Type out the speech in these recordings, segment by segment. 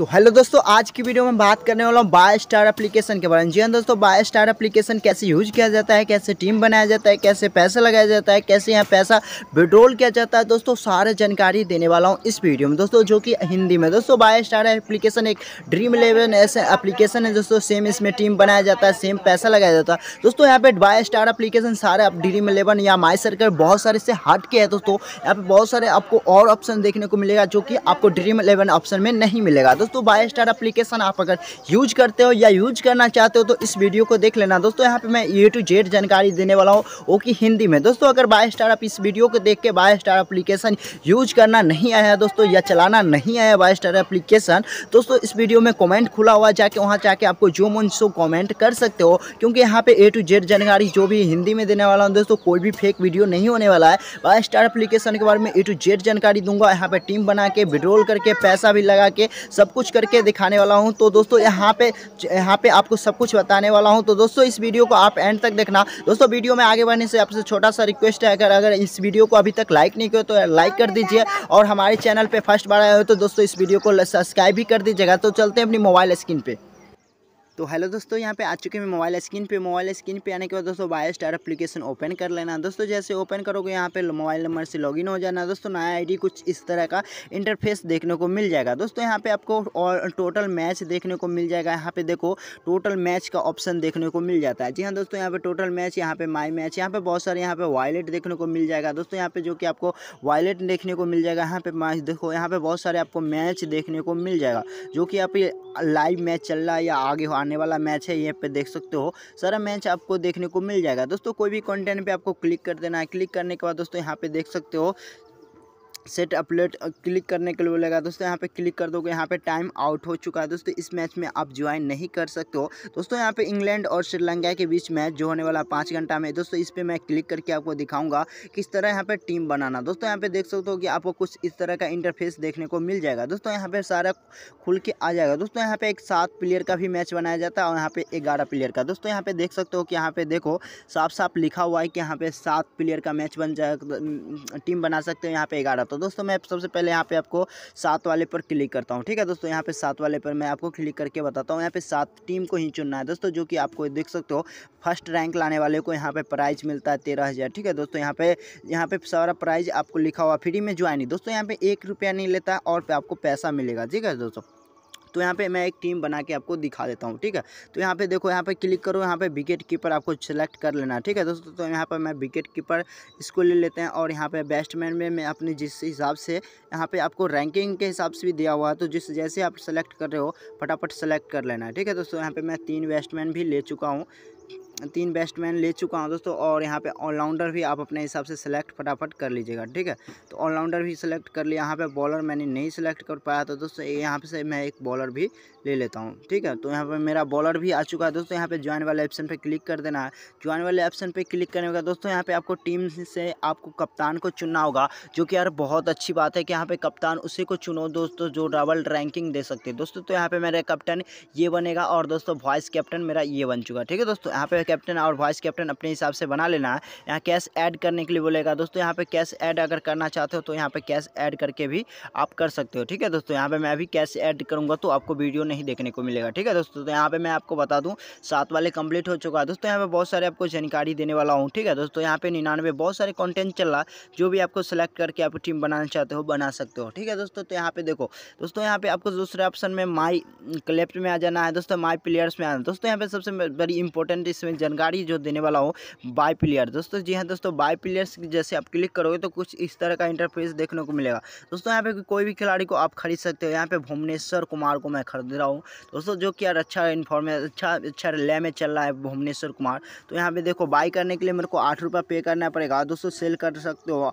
तो हेलो दोस्तों आज की वीडियो में बात करने वाला हूँ बाय स्टार एप्लीकेशन के बारे में जी हाँ दोस्तों बाय स्टार एप्लीकेशन कैसे यूज किया जाता है कैसे टीम बनाया जाता है कैसे पैसा लगाया जाता है कैसे यहाँ पैसा विड्रोल किया जाता है दोस्तों सारे जानकारी देने वाला हूँ इस वीडियो में दोस्तों जो कि हिंदी में दोस्तों बाय स्टार एप्लीकेशन एक ड्रीम इलेवन ऐसे एप्लीकेशन है दोस्तों सेम इसमें टीम बनाया जाता है सेम पैसा लगाया जाता है दोस्तों यहाँ पे बाय स्टार एप्लीकेशन सारे आप ड्रीम इलेवन या माई सर्कल बहुत सारे से हट के है दोस्तों यहाँ पे बहुत सारे आपको और ऑप्शन देखने को मिलेगा जो कि आपको ड्रीम इलेवन ऑप्शन में नहीं मिलेगा दोस्तों दोस्तों बाय स्टार अप्लीकेशन आप अगर यूज करते हो या यूज करना चाहते हो तो इस वीडियो को देख लेना दोस्तों यहाँ पे मैं ए टू जेड जानकारी देने वाला हूँ वो कि हिंदी में दोस्तों अगर बाय स्टार आप इस वीडियो को देख के बाय स्टार अप्लीकेशन यूज करना नहीं आया दोस्तों या चलाना नहीं आया बाय स्टार एप्लीकेशन दोस्तों इस वीडियो में कॉमेंट खुला हुआ जाके वहाँ जाके आपको जो मन सो कॉमेंट कर सकते हो क्योंकि यहाँ पे ए टू जेड जानकारी जो भी हिंदी में देने वाला हूँ दोस्तों कोई भी फेक वीडियो नहीं होने वाला है बाय स्टार एप्लीकेशन के बारे में ए टू जेड जानकारी दूंगा यहाँ पे टीम बना के विड्रोल करके पैसा भी लगा के सब सब कुछ करके दिखाने वाला हूँ तो दोस्तों यहाँ पे यहाँ पे आपको सब कुछ बताने वाला हूँ तो दोस्तों इस वीडियो को आप एंड तक देखना दोस्तों वीडियो में आगे बढ़ने से आपसे छोटा सा रिक्वेस्ट है अगर अगर इस वीडियो को अभी तक लाइक नहीं किया तो लाइक कर दीजिए और हमारे चैनल पर फर्स्ट बार आए हो तो दोस्तों इस वीडियो को सब्सक्राइब भी कर दीजिएगा तो चलते हैं अपनी मोबाइल स्क्रीन पर तो हेलो दोस्तों यहाँ पे आ चुके हैं मोबाइल स्क्रीन पे मोबाइल स्क्रीन पे आने के बाद दोस्तों बायो स्टार एप्लीकेशन ओपन कर लेना दोस्तों जैसे ओपन करोगे यहाँ पे मोबाइल नंबर से लॉगिन हो जाना दोस्तों नया आईडी कुछ इस तरह का इंटरफेस देखने को मिल जाएगा दोस्तों यहाँ पे आपको और टोटल मैच देखने को मिल जाएगा यहाँ पे देखो टोटल मैच का ऑप्शन देखने को मिल जाता है जी हाँ दोस्तों यहाँ पे टोटल मैच यहाँ पे माई मैच यहाँ पे बहुत सारे यहाँ पे वॉलेट देखने को मिल जाएगा दोस्तों यहाँ पे जो कि आपको वॉलेट देखने को मिल जाएगा यहाँ पे मैच देखो यहाँ पे बहुत सारे आपको मैच देखने को मिल जाएगा जो कि आप लाइव मैच चल रहा है या आगे आने आने वाला मैच है यहाँ पे देख सकते हो सारा मैच आपको देखने को मिल जाएगा दोस्तों कोई भी कंटेंट पे आपको क्लिक कर देना है क्लिक करने के बाद दोस्तों यहाँ पे देख सकते हो सेट अपलेट क्लिक करने के लिए बोलेगा दोस्तों यहाँ पे क्लिक कर दोगे यहाँ पे टाइम आउट हो चुका है दोस्तों इस मैच में आप ज्वाइन नहीं कर सकते हो दोस्तों यहाँ पे इंग्लैंड और श्रीलंका के बीच मैच जो होने वाला पाँच घंटा में दोस्तों इस पर मैं क्लिक करके आपको दिखाऊंगा किस तरह यहाँ पे टीम बनाना दोस्तों यहाँ पे देख सकते हो कि आपको कुछ इस तरह का इंटरफेस देखने को मिल जाएगा दोस्तों यहाँ पे सारा खुल के आ जाएगा दोस्तों यहाँ पे एक सात प्लेयर का भी मैच बनाया जाता है और यहाँ पे ग्यारह प्लेयर का दोस्तों यहाँ पे देख सकते हो कि यहाँ पे देखो साफ साफ लिखा हुआ है कि यहाँ पे सात प्लेयर का मैच बन जाएगा टीम बना सकते हो यहाँ पे ग्यारह तो दोस्तों मैं सबसे पहले यहाँ पे आपको सात वाले पर क्लिक करता हूँ ठीक है दोस्तों यहाँ पे सात वाले पर मैं आपको क्लिक करके बताता हूँ यहाँ पे सात टीम को ही चुनना है दोस्तों जो कि आपको देख सकते हो फर्स्ट रैंक लाने वाले को यहाँ पे प्राइज मिलता है तेरह हज़ार ठीक है दोस्तों यहाँ पे यहाँ पे सारा प्राइज आपको लिखा हुआ फ्री में ज्वाइन दोस्तों यहाँ पे एक रुपया नहीं लेता और पे आपको पैसा मिलेगा ठीक है दोस्तों तो यहाँ पे मैं एक टीम बना के आपको दिखा देता हूँ ठीक है तो यहाँ पे देखो यहाँ पे क्लिक करो यहाँ पे विकेट कीपर आपको सेलेक्ट कर लेना ठीक है दोस्तों तो यहाँ पर मैं विकेट कीपर इसको ले लेते हैं और यहाँ पे बैट्समैन में मैं अपने जिस हिसाब से यहाँ पे आपको रैंकिंग के हिसाब से भी दिया हुआ है तो जिस जैसे आप सेलेक्ट कर रहे हो फटाफट सेलेक्ट कर लेना ठीक है दोस्तों यहाँ पर मैं तीन बैट्समैन भी ले चुका हूँ तीन बैट्समैन ले चुका हूँ दोस्तों और यहाँ पे ऑलराउंडर भी आप अपने हिसाब से सेलेक्ट फटाफट कर लीजिएगा ठीक है तो ऑलराउंडर भी सिलेक्ट कर लिया यहाँ पे बॉलर मैंने नहीं सिलेक्ट कर पाया तो दोस्तों यहाँ पे से मैं एक बॉलर भी ले लेता हूँ ठीक है तो यहाँ पर मेरा बॉलर भी आ चुका है दोस्तों यहाँ पे ज्वाइन वाले ऑप्शन पे क्लिक कर देना है ज्वाइन वाले ऑप्शन पे क्लिक करने का दोस्तों यहाँ पे आपको टीम से आपको कप्तान को चुनना होगा जो कि यार बहुत अच्छी बात है कि यहाँ पे कप्तान उसी को चुनो दोस्तों जो डबल रैंकिंग दे सकते दोस्तों तो यहाँ पर मेरा कप्टन ये बनेगा और दोस्तों वाइस कैप्टन मेरा ये बन चुका ठीक है दोस्तों यहाँ पे कैप्टन और वाइस कैप्टन अपने हिसाब से बना लेना है यहाँ कैश ऐड करने के लिए बोलेगा दोस्तों यहाँ पे कैश ऐड अगर करना चाहते हो तो यहाँ पे कैश ऐड करके भी आप कर सकते हो ठीक है दोस्तों यहाँ पे मैं अभी कैश ऐड करूँगा तो आपको वीडियो नहीं देखने को मिलेगा ठीक है दोस्तों तो यहाँ पे मैं आपको बता दूँ सात वाले कंप्लीट हो चुका है दोस्तों यहाँ पे बहुत सारे आपको जानकारी देने वाला हूँ ठीक है दोस्तों यहाँ पे निन्यानवे बहुत सारे कॉन्टेंट चल रहा है जो भी आपको सेलेक्ट करके आप टीम बनाना चाहते हो बना सकते हो ठीक है दोस्तों तो यहाँ पे देखो दोस्तों यहाँ पे आपको दूसरे ऑप्शन में माई लेफ्ट में आ जाना है दोस्तों माई प्लेयर्स में आना दोस्तों यहाँ पे सबसे बड़ी इंपॉर्टेंट इसमें जानकारी जो देने वाला हूँ बाई प्लेयर दोस्तों जी हाँ दोस्तों बाय प्लेयर्स जैसे आप क्लिक करोगे तो कुछ इस तरह का इंटरफेस देखने को मिलेगा दोस्तों यहाँ पे कोई भी खिलाड़ी को आप खरीद सकते हो यहाँ पे भुवनेश्वर कुमार को मैं खरीद रहा हूँ दोस्तों जो कि यार अच्छा इन्फॉर्मे अच्छा अच्छा ले में चल रहा है भुवनेश्वर कुमार तो यहाँ पे देखो बाई करने के लिए मेरे को आठ रुपये पे करना पड़ेगा दोस्तों सेल कर सकते हो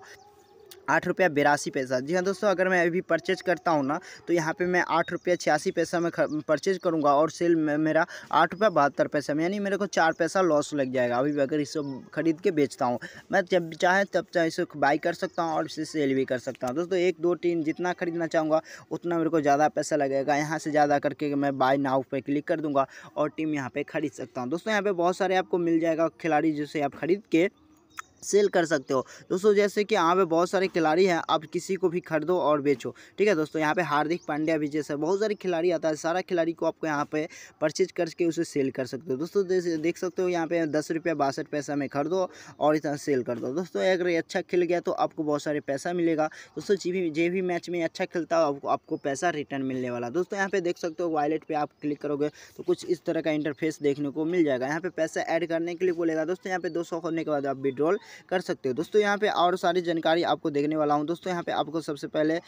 आठ रुपया बिरासी पैसा जी हाँ दोस्तों अगर मैं अभी परचेज करता हूँ ना तो यहाँ पे मैं आठ रुपया छियासी पैसा में परचेज करूँगा और सेल में मेरा आठ रुपया बहत्तर पैसा में यानी मेरे को चार पैसा लॉस लग जाएगा अभी अगर इसे ख़रीद के बेचता हूँ मैं जब चाहे तब चाहे इसे बाई कर सकता हूँ और इसे सेल भी कर सकता हूँ दोस्तों एक दो तीन जितना ख़रीदना चाहूँगा उतना मेरे को ज़्यादा पैसा लगेगा यहाँ से ज़्यादा करके मैं बाई नाव पर क्लिक कर दूँगा और टीम यहाँ पर ख़रीद सकता हूँ दोस्तों यहाँ पर बहुत सारे आपको मिल जाएगा खिलाड़ी जिसे आप ख़रीद के सेल कर सकते हो दोस्तों जैसे कि यहाँ पे बहुत सारे खिलाड़ी हैं आप किसी को भी खरीदो और बेचो ठीक है दोस्तों यहाँ पे हार्दिक पांड्या भी जैसे बहुत सारे खिलाड़ी आता है सारा खिलाड़ी को आपको यहाँ पे परचेज करके उसे सेल कर सकते हो दोस्तों देख सकते हो यहाँ पे दस रुपये बासठ पैसा में खरीदो और इतना सेल कर दो दोस्तों अगर अच्छा खेल गया तो आपको बहुत सारे पैसा मिलेगा दोस्तों जी भी जे भी मैच में अच्छा खेलता हो आपको पैसा रिटर्न मिलने वाला दोस्तों यहाँ पे देख सकते हो वॉलेट पर आप क्लिक करोगे तो कुछ इस तरह का इंटरफेस देखने को मिल जाएगा यहाँ पे पैसा ऐड करने के लिए बोलेगा दोस्तों यहाँ पे दो होने के बाद आप विड्रॉल कर सकते हो दोस्तों यहाँ पे और सारी जानकारी आपको देखने वाला हूँ दोस्तों यहाँ पे आपको सबसे पहले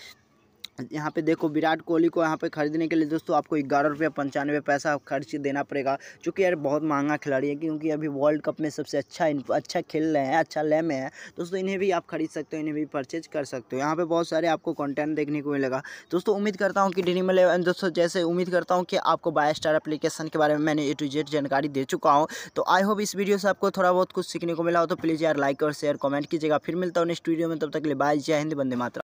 यहाँ पे देखो विराट कोहली को यहाँ पे खरीदने के लिए दोस्तों आपको ग्यारह रुपया पंचानवे पैसा खर्च देना पड़ेगा क्योंकि यार बहुत महंगा खिलाड़ी है क्योंकि अभी वर्ल्ड कप में सबसे अच्छा अच्छा खेल रहे हैं अच्छा लय में है दोस्तों इन्हें भी आप खरीद सकते हो इन्हें भी परचेज कर सकते हो यहाँ पर बहुत सारे आपको कॉन्टेंट देखने को मिलेगा दोस्तों उम्मीद करता हूँ कि ड्रीम इलेवन दोस्तों जैसे उम्मीद करता हूँ कि आपको बाय स्टार अपलीकेशन के बारे में मैंने ए टू जेड जानकारी दे चुका हूँ तो आई होप इस वीडियो से आपको थोड़ा बहुत कुछ सीखने को मिला हो तो प्लीज़ यार लाइक और शेयर कमेंट कीजिएगा फिर मिलता हूँ नेक्स्ट वीडियो में तब तक ले बाय जय हिंद बंदे मात्रा